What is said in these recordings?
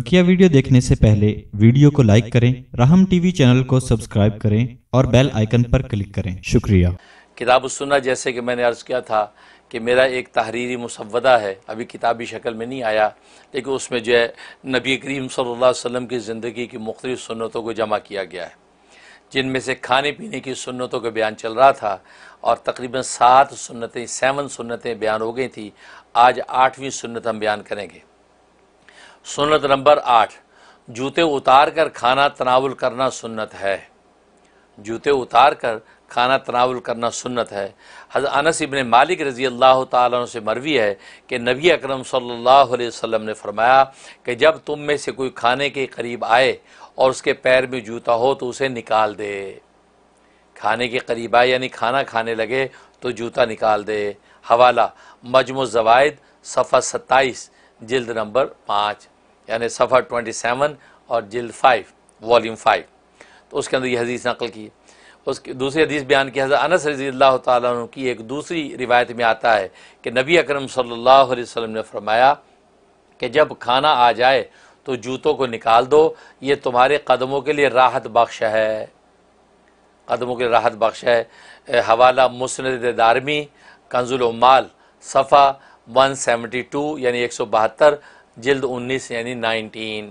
बकिया वीडियो देखने से पहले वीडियो को लाइक करें राहम टीवी चैनल को सब्सक्राइब करें और बेल आइकन पर क्लिक करें शुक्रिया किताब सुनना जैसे कि मैंने अर्ज़ किया था कि मेरा एक तहरीरी मुसवदा है अभी किताबी शक्ल में नहीं आया लेकिन उसमें जो है नबी करीम सल्लल्लाहु अलैहि वसल्लम की ज़िंदगी की मुख्तलिफ़ सुन्नतों को जमा किया गया है जिनमें से खाने पीने की सुन्नतों का बयान चल रहा था और तकरीबन सात सुन्नतें सेवन सुन्नतें बयान हो गई थी आज आठवीं सुन्नत हम बयान करेंगे सुन्नत नंबर आठ जूते उतार कर खाना तनावल करना सुन्नत है जूते उतार कर खाना तनावल करना सुन्नत है हज़ अनस इबन मालिक रज़ी अल्लाह ताली से मरवी है कि नबी अकरम सल्लल्लाहु अलैहि वसल्लम ने फरमाया कि जब तुम में से कोई खाने के करीब आए और उसके पैर में जूता हो तो उसे निकाल दे खाने के करीब आए यानी खाना खाने लगे तो जूता निकाल दे हवाला मजमो जवायद सफ़ा सत्ताईस जल्द नंबर पाँच यानी सफ़ा ट्वेंटी सेवन और जिल्द फाइव वॉल्यूम फाइव तो उसके अंदर ये हदीस नकल की उसकी दूसरी हदीस बयान की हज़रत अनस रजी अल्लाह तु की एक दूसरी रिवायत में आता है कि नबी अकरम सल्लल्लाहु अलैहि वसल्लम ने फरमाया कि जब खाना आ जाए तो जूतों को निकाल दो ये तुम्हारे कदमों के लिए राहत बख्श है कदमों के लिए राहत बख्श है हवाला मुस्ंद दारमी कंजुल माल सफ़ा 172 यानी एक सौ बहत्तर जल्द उन्नीस यानी नाइनटीन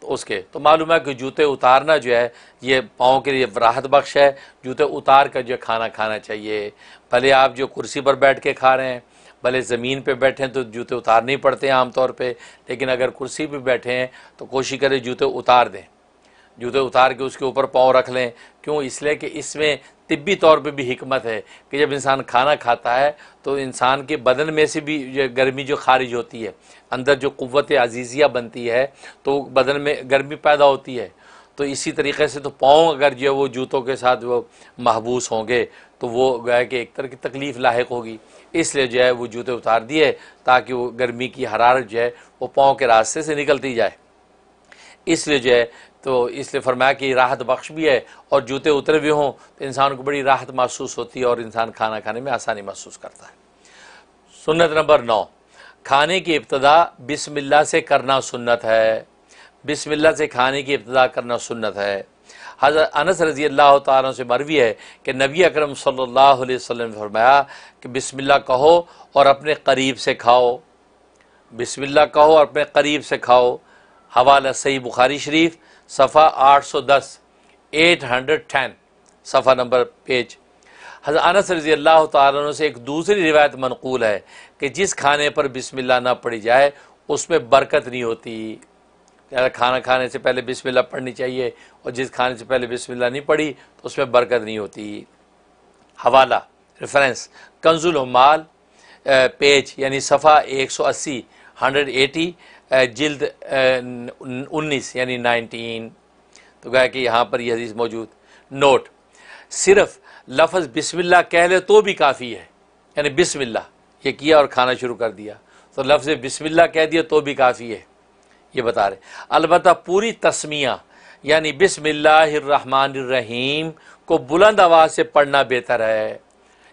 तो उसके तो मालूम है कि जूते उतारना जो है ये पाँव के लिए राहत बख्श है जूते उतार कर जो खाना खाना चाहिए भले आप जो कुर्सी पर बैठ के खा रहे हैं भले ज़मीन पे बैठे हैं तो जूते उतारने ही पड़ते हैं आमतौर पे लेकिन अगर कुर्सी पे बैठे हैं तो कोशिश करें जूते उतार दें जूते उतार के उसके ऊपर पाँव रख लें क्यों इसलिए कि इसमें तिब्बी तौर पे भी हिकमत है कि जब इंसान खाना खाता है तो इंसान के बदन में से भी गर्मी जो खारिज होती है अंदर जो क़वत अजीज़िया बनती है तो बदन में गर्मी पैदा होती है तो इसी तरीके से तो पाँव अगर जो है वो जूतों के साथ वो महबूस होंगे तो वो गया कि एक तरह की तकलीफ़ लाक होगी इसलिए जो है वो जूते उतार दिए ताकि वो गर्मी की हरारत जो है वो पाँव के रास्ते से निकलती जाए इसलिए जो है तो इसलिए फरमाया कि राहत बख्श भी है और जूते उतरे भी हों तो इंसान को बड़ी राहत महसूस होती है और इंसान खाना खाने में आसानी महसूस करता है सुन्नत नंबर नौ खाने की इब्तदा बिसमिल्ला से करना सुन्नत है बिसमिल्ला से खाने की इब्तदा करना सुन्नत है हज़रत अनस रज़ी अल्लाह तारों से मरवी है कि नबी अकरम सल्लल्लाहु अलैहि वसल्लम ने फरमाया कि बिसमिल्ला कहो और अपने करीब से खाओ बिसमिल्ला कहो और अपने करीब से खाओ हवाला सही बुखारी शरीफ सफ़ा आठ सौ दस एट हंड्रेड टेन सफ़ा नंबर पेज हजान रजी अल्लाह तु से एक दूसरी रिवायत मनकूल है कि जिस खाने पर बिसमिल्ला ना पड़ी जाए उसमें बरकत नहीं होती खाना खाने से पहले बिस्मिल्लाह पढ़नी चाहिए और जिस खाने से पहले बिस्मिल्लाह नहीं पढ़ी तो उसमें बरकत नहीं होती हवाला रेफरेंस कंजुल हमाल पेज यानी सफ़ा एक सौ अस्सी हंड्रेड एटी जिल्द उन्नीस यानी नाइनटीन तो गया कि यहाँ पर यह हदीस मौजूद नोट सिर्फ लफज बिस्मिल्लाह कह ले तो भी काफ़ी है यानी बिस्मिल्लाह ये किया और खाना शुरू कर दिया तो लफ्ज़ बिस्मिल्लाह कह दिया तो भी काफ़ी है ये बता रहे अलबत् पूरी तस्मिया यानी बिसमीम को बुलंद आवाज़ से पढ़ना बेहतर है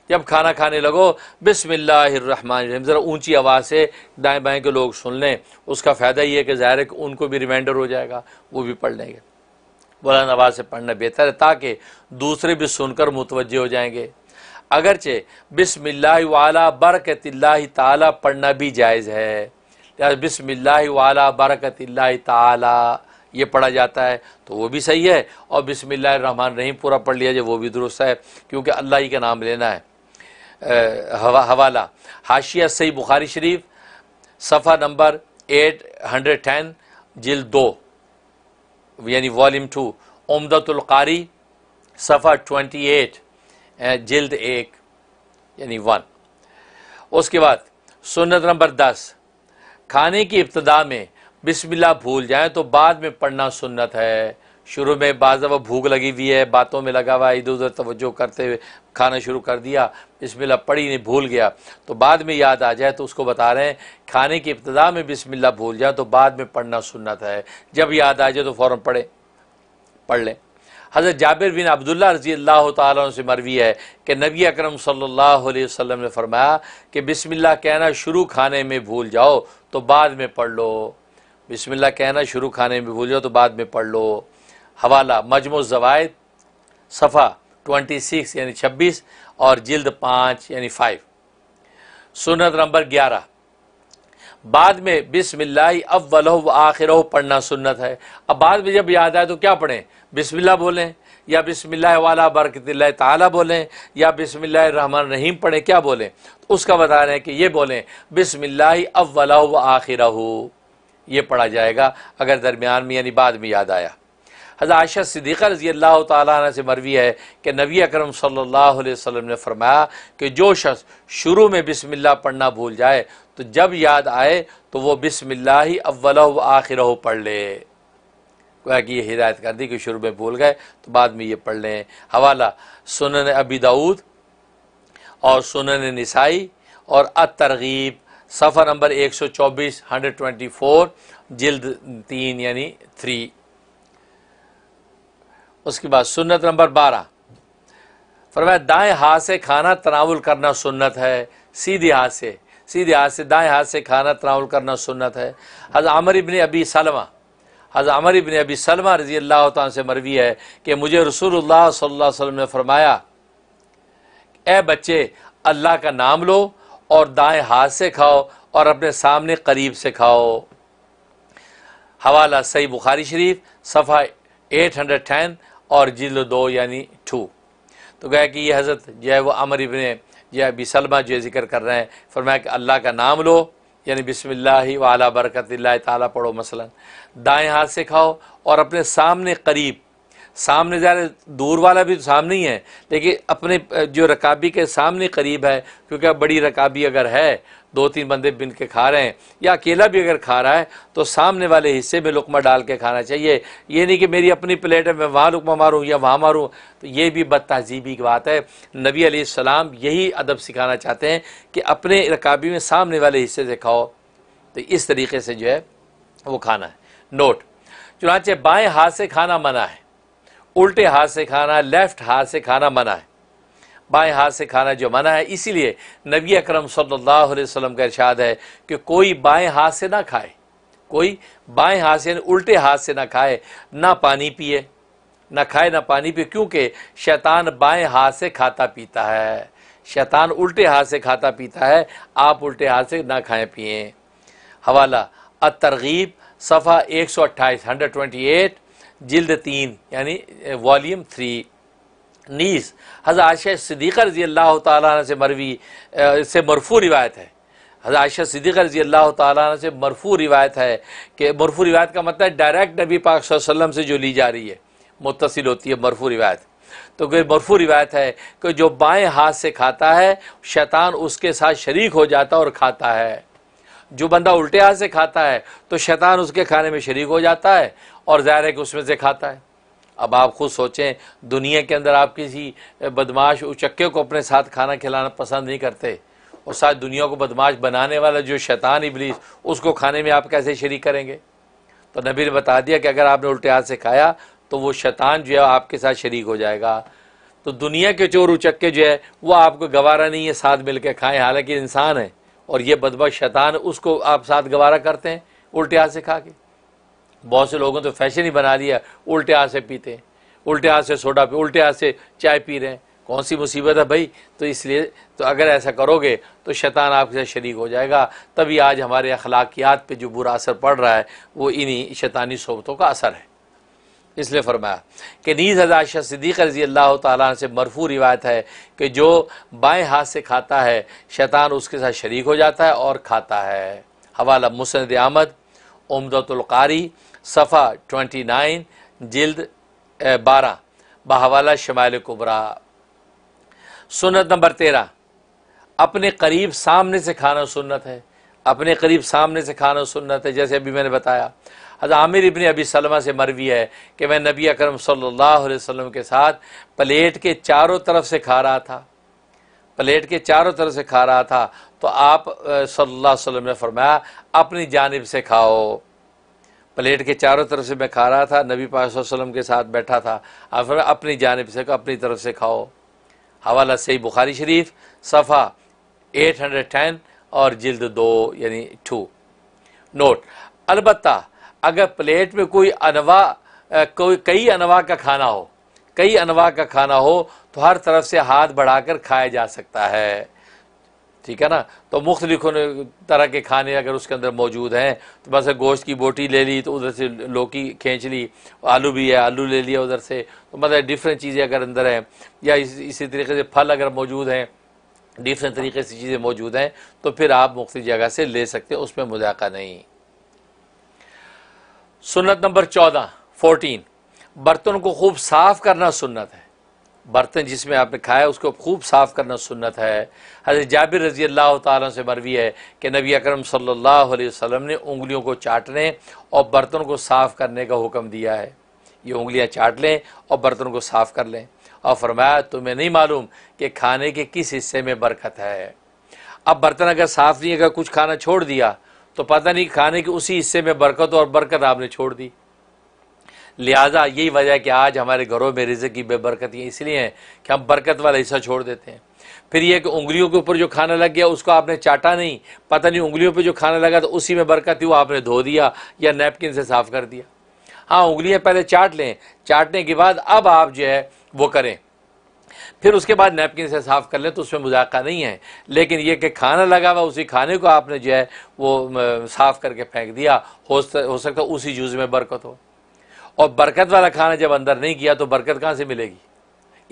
जब खाना खाने लगो बिसमिल्लाम ज़रा ऊंची आवाज़ से दाएं बाएं के लोग सुन लें उसका फ़ायदा ये है कि ज़ाहिर है कि उनको भी रिमाइंडर हो जाएगा वो भी पढ़ लेंगे बुलंद आवाज़ से पढ़ना बेहतर है ताकि दूसरे भी सुनकर मुतवज़ हो जाएंगे अगरचे बिसमिल्ला वाला बरकत ताला पढ़ना भी जायज़ है या बिसमिल्ला वाला बरकत ताला ये पढ़ा जाता है तो वो भी सही है और बिसमिल्लर रहीम पूरा पढ़ लिया जाए वो भी दुरुस्त है क्योंकि अल्लाह ही का नाम लेना है हवाला हाशिया सही बुखारी शरीफ सफ़ा नंबर एट हंड्रेड टेन जिल दो यानी वॉलीम टू उमदतुल्कारी सफ़ा ट्वेंटी एट जिल्द एक यानी वन उसके बाद सुन्नत नंबर दस खाने की इब्तदा में बिस्मिल्लाह भूल जाएं तो बाद में पढ़ना सुन्नत है शुरू में बाज़ भूख लगी हुई है बातों में लगा हुआ इधर उधर तवज्जो करते हुए खाना शुरू कर दिया बिस्मिल्लाह पढ़ी नहीं भूल गया तो बाद में याद आ जाए तो उसको बता रहे हैं खाने की इब्तदा में बिस्मिल्लाह भूल जाए तो बाद में पढ़ना सुनना है जब याद आ जाए तो फ़ौर पढ़े पढ़ लें हज़रत जाबिर बिन अब्दुल्ला रजी अल्लाह तु से मरवी है कि नबी अकरम सल्लल्लाहु अलैहि वसल्लम ने फरमाया कि बिस्मिल्लाह कहना शुरू खाने में भूल जाओ तो बाद में पढ़ लो बिस्मिल्लाह कहना शुरू खाने में भूल जाओ तो बाद में पढ़ लो हवाला मजमू जवायद सफ़ा ट्वेंटी सिक्स यानी छब्बीस और जल्द पाँच यानी फाइव सुनत नंबर ग्यारह बाद में बिसमिल्ला अव्वल आखिर पढ़ना सुन्नत है अब बाद में जब याद आए तो क्या पढ़ें बिसमिल्ला बोलें या बिसमिल्ला वाला बरकतिल्ला ताला बोलें या बिसमिल्ला रहमान रहीम पढ़ें क्या बोलें तो उसका बता रहे हैं कि ये बोलें बिसमिल्ला अव्वल आखिर ये पढ़ा जाएगा अगर दरमियान में यानी बाद में याद आया आयशा सिद्दीक़ा रजी अल्लाह तह से मरवी है कि नबी अकरम सल्लल्लाहु अलैहि वसल्लम ने फरमाया कि जो शख्स शुरू में बिस्मिल्लाह पढ़ना भूल जाए तो जब याद आए तो वह बिस्मिल्लाह ही अव्वल आखिर पढ़ ले गोया कि ये हिदायत कर दी कि शुरू में भूल गए तो बाद में ये पढ़ लें हवाला सुनन अबी दाऊद और सुनन नसाई और अतरगीब सफ़र नंबर एक सौ चौबीस हंड्रेड ट्वेंटी फ़ोर जल्द तीन यानी थ्री उसके बाद सुन्नत नंबर बारह फरमाया दाएं हाथ से खाना तनावुल करना सुन्नत है सीधे हाथ से सीधे हाथ से दाएं हाथ से खाना तनावल करना सुन्नत है हज़ अमर इबन अबी सलमा हज़ अमर इबन अबी सलमा रजी अल्लाह से मरवी है कि मुझे रसूलुल्लाह सल्लल्लाहु अलैहि वसल्लम ने फरमाया ए बच्चे अल्लाह का नाम लो और दाएं हाथ से खाओ और अपने सामने करीब से खाओ हवाला सही बुखारी शरीफ सफ़ा एट हंड्रेड टेन और जिल्द दो यानी टू तो गया कि ये हज़रत जो है वो अमर इबन जो है सलमा जो जिक्र कर रहे हैं फरमाया कि अल्लाह का नाम लो यानी बिस्मिल्ला वाला बरकत ताला पढ़ो मसलन दाएं हाथ से खाओ और अपने सामने करीब सामने ज़्यादा दूर वाला भी तो सामने ही है लेकिन अपने जो रकाबी के सामने करीब है क्योंकि अब बड़ी रकाबी अगर है दो तीन बंदे बिन के खा रहे हैं या अकेला भी अगर खा रहा है तो सामने वाले हिस्से में लुकमा डाल के खाना चाहिए ये नहीं कि मेरी अपनी प्लेट है मैं वहाँ लुकमा मारूँ या वहाँ मारूँ तो ये भी बद तहजीबी की बात है नबी आसमाम यही अदब सिखाना चाहते हैं कि अपने रकाबी में सामने वाले हिस्से से खाओ तो इस तरीके से जो है वो खाना है नोट चुनाचे बाएँ हाथ से खाना मना है उल्टे हाथ से खाना लेफ्ट हाथ से खाना मना है बाएं हाथ से खाना जो मना है इसीलिए नबी अकरम सल्लल्लाहु अलैहि वसल्लम का इरशाद है कि कोई बाएं हाथ से ना खाए कोई बाएं हाथ से उल्टे हाथ से ना खाए ना पानी पिए ना खाए ना पानी पिए क्योंकि शैतान बाएं हाथ से खाता पीता है शैतान उल्टे हाथ से खाता पीता है आप उल्टे हाथ से ना खाएं पिए हवाला अ तरगीब सफ़ा एक सौ अट्ठाईस हंड्रेड ट्वेंटी एट जिल्द तीन यानी वॉलीम थ्री नीस हज़र आयशा सिद्दीक़ा रजी अल्लाह ताली से मरवी से मरफू रिवायत है हज़र आयशा सिद्दीक़ा रजी अल्लाह ताली से मरफू रिवायत है कि मरफू रिवायत का मतलब डायरेक्ट नबी पाक वसल्लम से जो ली जा रही है मुतसिल होती है मरफू रिवायत तो कोई मरफू रिवायत है कि जो बाएँ हाथ से खाता है शैतान उसके साथ शरीक हो जाता और खाता है जो बंदा उल्टे हाथ से खाता है तो शैतान उसके खाने में शरीक हो जाता है और ज़ाहिर है कि उसमें से खाता है अब आप खुद सोचें दुनिया के अंदर आप किसी बदमाश उचक्के को अपने साथ खाना खिलाना पसंद नहीं करते और साथ दुनिया को बदमाश बनाने वाला जो शैतान इबलीस उसको खाने में आप कैसे शरीक करेंगे तो नबी ने बता दिया कि अगर आपने उल्टे हाथ से खाया तो वो शैतान जो है आपके साथ शरीक हो जाएगा तो दुनिया के चोर उचक्के जो है वो आपको गवारा नहीं है साथ मिल के खाएँ हालांकि इंसान है और ये बदबा शैतान उसको आप साथ गवारा करते हैं उल्टे हाथ से खा के बहुत से लोगों तो फैशन ही बना लिया उल्टे हाथ से पीते हैं उल्टे हाथ से सोडा पी उल्टे हाथ से चाय पी रहे हैं कौन सी मुसीबत है भाई तो इसलिए तो अगर ऐसा करोगे तो शैतान आपके साथ शरीक हो जाएगा तभी आज हमारे अखलाकियात पे जो बुरा असर पड़ रहा है वो इन्हीं शैतानी सोबतों का असर है इसलिए फरमाया कि नीज़ हजाशा सिद्दीक रजी अल्लाह ताला से मरफू रिवायत है कि जो बाएं हाथ से खाता है शैतान उसके साथ शरीक हो जाता है और खाता है हवाला मुसंद आमद उमदतुल्कारी सफ़ा 29 जिल्द 12 बहवाला शमाल कुबरा सुन्नत नंबर तेरह अपने करीब सामने से खाना सुन्नत है अपने करीब सामने से खाना सुन्नत है जैसे अभी मैंने बताया हज़र आमिर इबन अबी सलमा से मरवी है कि मैं नबी अकरम सल्लल्लाहु अलैहि वसल्लम के साथ प्लेट के चारों तरफ से खा रहा था प्लेट के चारों तरफ से खा रहा था तो आप सल्लल्लाहु अलैहि वसल्लम ने फरमाया अपनी जानब से खाओ प्लेट के चारों तरफ से मैं खा रहा था नबी पाक वसल्लम के साथ बैठा था आप अपनी जानब से अपनी तरफ से खाओ हवाला सही बुखारी शरीफ सफ़ा एट हंड्रेड टेन और जल्द दो यानी टू नोट अलबत् अगर प्लेट में कोई अनवा कोई कई अनवा का खाना हो कई अनवा का खाना हो तो हर तरफ से हाथ बढ़ाकर खाया जा सकता है ठीक है ना तो मुख्तलिफ तरह के खाने अगर उसके अंदर मौजूद हैं तो बस गोश्त की बोटी ले ली तो उधर से लौकी खींच ली आलू भी है आलू ले लिया उधर से तो मतलब डिफरेंट चीज़ें अगर अंदर हैं या इस, इसी तरीके से फल अगर मौजूद हैं डिफरेंट तरीके से चीज़ें मौजूद हैं तो फिर आप मुख्त जगह से ले सकते हैं उसमें मुजाका नहीं सुन्नत नंबर चौदह फोर्टीन बर्तन को खूब साफ करना सुन्नत है बर्तन जिसमें आपने खाया उसको खूब साफ़ करना सुन्नत है हजरत जाबिर रज़ी अल्लाह ताली से मरवी है कि नबी अकरम सल्लल्लाहु अलैहि वसल्लम ने उंगलियों को चाटने और बर्तन को साफ़ करने का हुक्म दिया है ये उंगलियां चाट लें और बर्तन को साफ़ कर लें और फरमाया तुम्हें नहीं मालूम कि खाने के किस हिस्से में बरकत है अब बर्तन अगर साफ़ नहीं अगर कुछ खाना छोड़ दिया तो पता नहीं खाने के उसी हिस्से में बरकत और बरकत आपने छोड़ दी लिहाजा यही वजह है कि आज हमारे घरों में रिज़ की बेबरकतियाँ इसलिए हैं कि हम बरकत वाला हिस्सा छोड़ देते हैं फिर यह कि उंगलियों के ऊपर जो खाना लग गया उसको आपने चाटा नहीं पता नहीं उंगलियों पर जो खाना लगा तो उसी में बरकत थी वो आपने धो दिया या नैपकिन से साफ़ कर दिया हाँ उंगलियाँ पहले चाट लें चाटने के बाद अब आप जो है वो करें फिर उसके बाद नैपकिन से साफ़ कर लें तो उसमें मुजाका नहीं है लेकिन यह कि खाना लगा हुआ उसी खाने को आपने जो है वो साफ़ करके फेंक दिया हो सकता उसी जूज़ में बरकत हो और बरकत वाला खाना जब अंदर नहीं किया तो बरकत कहाँ से मिलेगी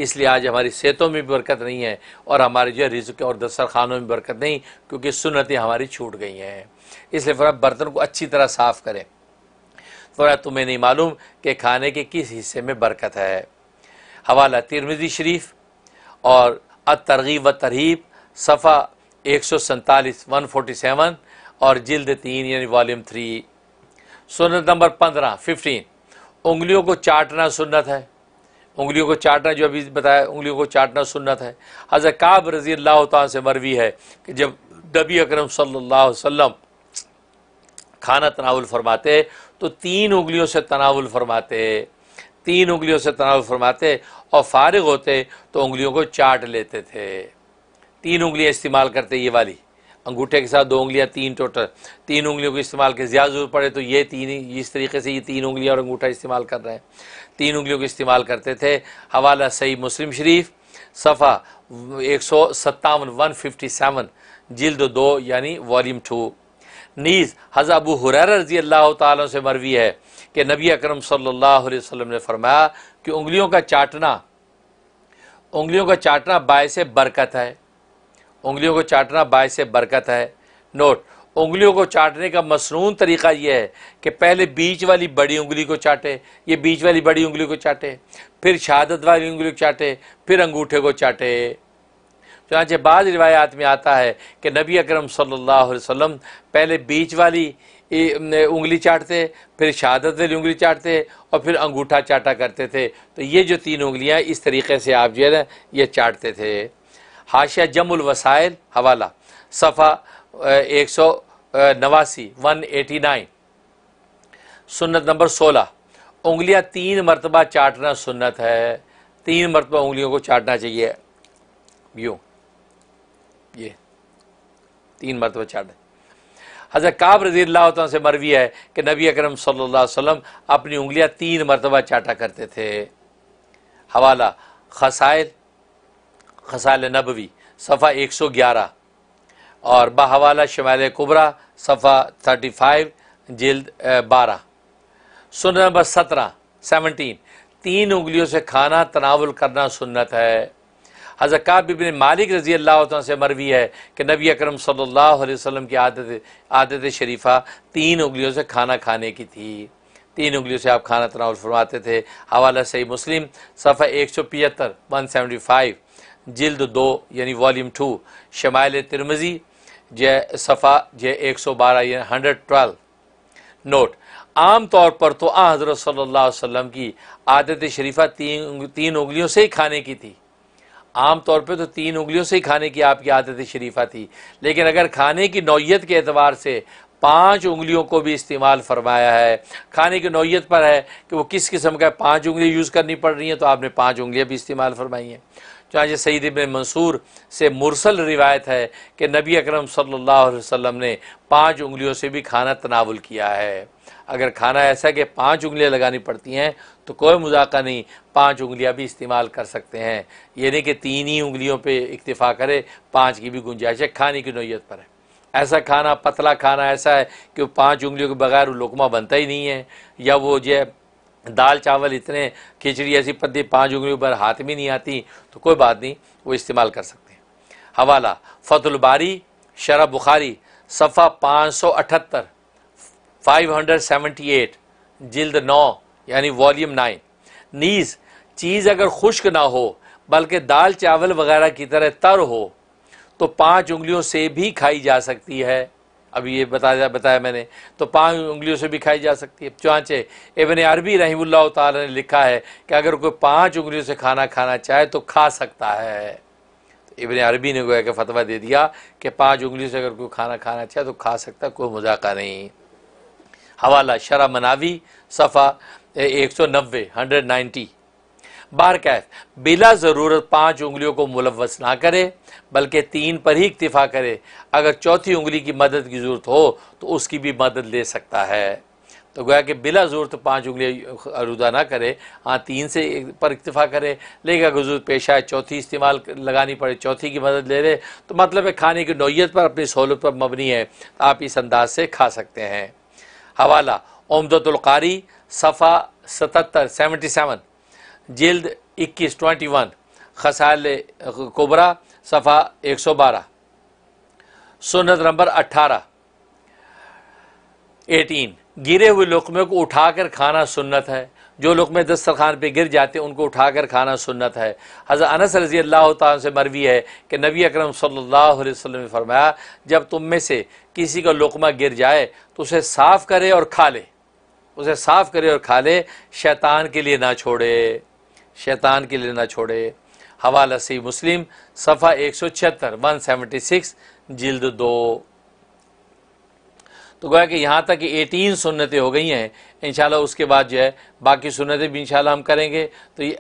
इसलिए आज हमारी सेहतों में भी बरकत नहीं है और हमारे जो है रिज्क और खानों में बरकत नहीं क्योंकि सुनतें हमारी छूट गई हैं इसलिए फ़िर बर्तन को अच्छी तरह साफ़ करें फ़िर तुम्हें नहीं मालूम कि खाने के किस हिस्से में बरकत है हवाला तिरमिजी शरीफ और अतरगीब व तरहीब सफ़ा एक सौ सैंतालीस वन फोटी सेवन और जल्द तीन यानी वॉलीम थ्री सुनत नंबर पंद्रह फिफ्टीन उंगलियों को चाटना सुन्नत है उंगलियों को चाटना जो अभी बताया उंगलियों को चाटना सुन्नत है हज़रत काब रजी अल्लाह से मरवी है कि जब नबी अकरम सल्लल्लाहु अलैहि वसल्लम खाना तनावुल फरमाते तो तीन उंगलियों से तनावुल फरमाते तीन उंगलियों से तनावल फरमाते और फारग होते तो उंगलियों को चाट लेते थे तीन उंगलियाँ इस्तेमाल करते ये वाली अंगूठे के साथ दो उंगलियां तीन टोटल तीन उंगलियों के इस्तेमाल के ज़्यादा ज़रूर पड़े तो ये तीन ही इस तरीके से ये तीन उंगलियां और अंगूठा इस्तेमाल कर रहे हैं तीन उंगलियों का इस्तेमाल करते थे हवाला सही मुस्लिम शरीफ सफ़ा एक सौ सत्तावन वन फिफ्टी सेवन जिल्द दो यानी वॉलीम टू नीज़ हज़ अबू हुरर रजी अल्लाह ताली से मरवी है कि नबी अकरम सल्लल्लाहु अलैहि वसल्लम ने फरमाया कि उंगलियों का चाटना उंगलियों का चाटना बायस बरकत है उंगलियों को चाटना बाय से बरकत है नोट उंगलियों को चाटने का मसनून तरीका यह है कि पहले बीच वाली बड़ी उंगली को चाटे ये बीच वाली बड़ी उंगली को चाटे फिर शहादत वाली उंगली को चाटे फिर अंगूठे को चाटे चुनाचे बाद रिवायात में आता है कि नबी अकरम सल्लल्लाहु अलैहि वसल्लम पहले बीच वाली उंगली चाटते फिर शहादत वाली उंगली चाटते और फिर अंगूठा चाटा करते थे तो ये जो तीन उंगलियाँ इस तरीके से आप जो है ना ये चाटते थे हाशिया जमुल वसायल हवाला सफ़ा एक सौ नवासी वन एटी नाइन सुन्नत नंबर सोलह उंगलियां तीन मरतबा चाटना सुन्नत है तीन मरतबा उंगलियों को चाटना चाहिए यू ये तीन मरतबा चाटना हज़रत काब रजी से मरवी है कि नबी अकरम सल्लल्लाहु अलैहि वसल्लम अपनी उंगलियां तीन मरतबा चाटा करते थे हवाला खसाइल खसाल नबवी सफ़ा एक सौ ग्यारह और बहवाला शमाल कुबरा सफ़ा थर्टी फाइव जल्द बारह सुन नंबर सत्रह सेवनटीन तीन उंगलियों से खाना तनावल करना सुन्नत है हज़रत बिबिन मालिक रजी अल्लाह से मरवी है कि नबी अक्रम सल्लल्लाहु अलैहि की आदत आदत शरीफ़ा तीन उंगलियों से खाना खाने की थी तीन उंगलियों से आप खाना तनावल फरमाते थे हवाला सही मुस्लिम सफ़ा एक सौ पिहत्तर वन सेवनटी फाइव जिल्द दो यानी वॉल्यूम टू शमायल तिरमजी जय सफ़ा जय एक सौ बारह या हंड्रेड ट्वेल्व नोट आम तौर पर तो आ हज़रत सल्ला वसम की आदत शरीफा तीन तीन उंगलियों से ही खाने की थी आम तौर पे तो तीन उंगलियों से ही खाने की आपकी आदत शरीफा थी लेकिन अगर खाने की नौीयत के अतबार से पांच उंगलियों को भी इस्तेमाल फरमाया है खाने की नौीयत पर है कि वो किस किस्म का पांच उंगली यूज़ करनी पड़ रही हैं तो आपने पांच उंगलियां भी इस्तेमाल फरमाई हैं चाँच तो सईद इबन मंसूर से मुरसल रिवायत है कि नबी अकरम सल्लल्लाहु अलैहि वसल्लम ने पांच उंगलियों से भी खाना तनावल किया है अगर खाना ऐसा कि पांच उंगलियां लगानी पड़ती हैं तो कोई मुजाका नहीं पांच उंगलियां भी इस्तेमाल कर सकते हैं ये नहीं कि तीन ही उंगलियों पर इक्तफा करें पाँच की भी गुंजाइश है खाने की नोयत पर है ऐसा खाना पतला खाना ऐसा है कि पाँच उंगलियों के बगैर लुकमा बनता ही नहीं है या वो जो है दाल चावल इतने खिचड़ी ऐसी पत्ती पाँच उंगलियों पर हाथ में नहीं आती तो कोई बात नहीं वो इस्तेमाल कर सकते हैं हवाला फतुलबारी शराब बुखारी सफ़ा पाँच सौ अठहत्तर फाइव हंड्रेड सेवेंटी एट जिल्द नौ यानी वॉल्यूम नाइन नीज़ चीज़ अगर खुश्क ना हो बल्कि दाल चावल वगैरह की तरह तर हो तो पाँच उंगलियों से भी खाई जा सकती है अभी ये बताया बताया मैंने तो पांच उंगलियों से भी खाई जा सकती है चाँचे इबन अरबी रही ने लिखा है कि अगर कोई पाँच उंगलियों से खाना खाना चाहे तो खा सकता है तो इबन अरबी ने गोया कि फतवा दे दिया कि पाँच उंगलियों से अगर कोई खाना खाना चाहे तो खा सकता कोई मजाका नहीं हवाला शरा मनावी सफ़ा एक सौ नब्बे हंड्रेड नाइन्टी बार कैफ बिला ज़रूरत पांच उंगलियों को मुलवस ना करे बल्कि तीन पर ही इक्तफ़ा करे अगर चौथी उंगली की मदद की ज़रूरत हो तो उसकी भी मदद ले सकता है तो गोया कि बिला ज़रूरत पाँच उंगली आलूदा ना करे हाँ तीन से पर इतफ़ा करे लेकिन अगर जरूरत पेश आए चौथी इस्तेमाल लगानी पड़े चौथी की मदद ले ले तो मतलब है खाने की नोयत पर अपनी सहूलत पर मबनी है तो आप इस अंदाज से खा सकते हैं हवाला उमदतुल्कारी सफ़ा सतर सेवेंटी सेवन जिल्द 21 वन खसाल कोबरा सफ़ा 112 सुनत नंबर अट्ठारह एटीन गिरे हुए लुकमे को उठाकर खाना सुन्नत है जो लुकमे दस्तरखान पर गिर जाते हैं उनको उठाकर खाना सुन्नत है हज़र अनस रजी अल्लाह से मरवी है कि नबी अकरम सल्लल्लाहु अलैहि वसल्लम ने फरमाया जब तुम में से किसी का लुकमा गिर जाए तो उसे साफ़ करे और खा ले उसे साफ़ करे और खा ले शैतान के लिए ना छोड़े शैतान के लिए ना छोड़े हवाला सी मुस्लिम सफ़ा एक सौ छिहत्तर वन सेवेंटी सिक्स जिल्द दो तो गोया कि यहाँ तक एटीन सुन्नतें हो गई हैं इन उसके बाद जो है बाकी सुन्नतें भी इन हम करेंगे तो ये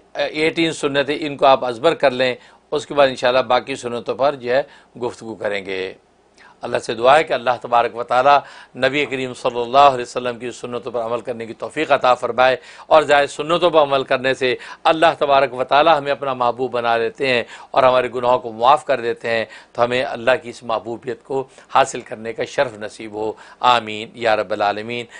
एटीन सुन्नतें इनको आप अजबर कर लें उसके बाद इन बाकी सुन्नतों पर जो है गुफ्तु करेंगे अल्लाह से दुआ है कि अल्लाह तबारक व नबी करीम सल्ला वसम की सुनतों पर अमल करने की तोफ़ी अता फ़रमाए और जाए सुनतों पर अमल करने से अल्लाह तबारक व ताल हमें अपना महबूब बना लेते हैं और हमारे गुनाहों को मुआफ़ कर देते हैं तो हमें अल्लाह की इस महबूबियत को हासिल करने का शर्फ नसीब हो आमीन या रबालमीन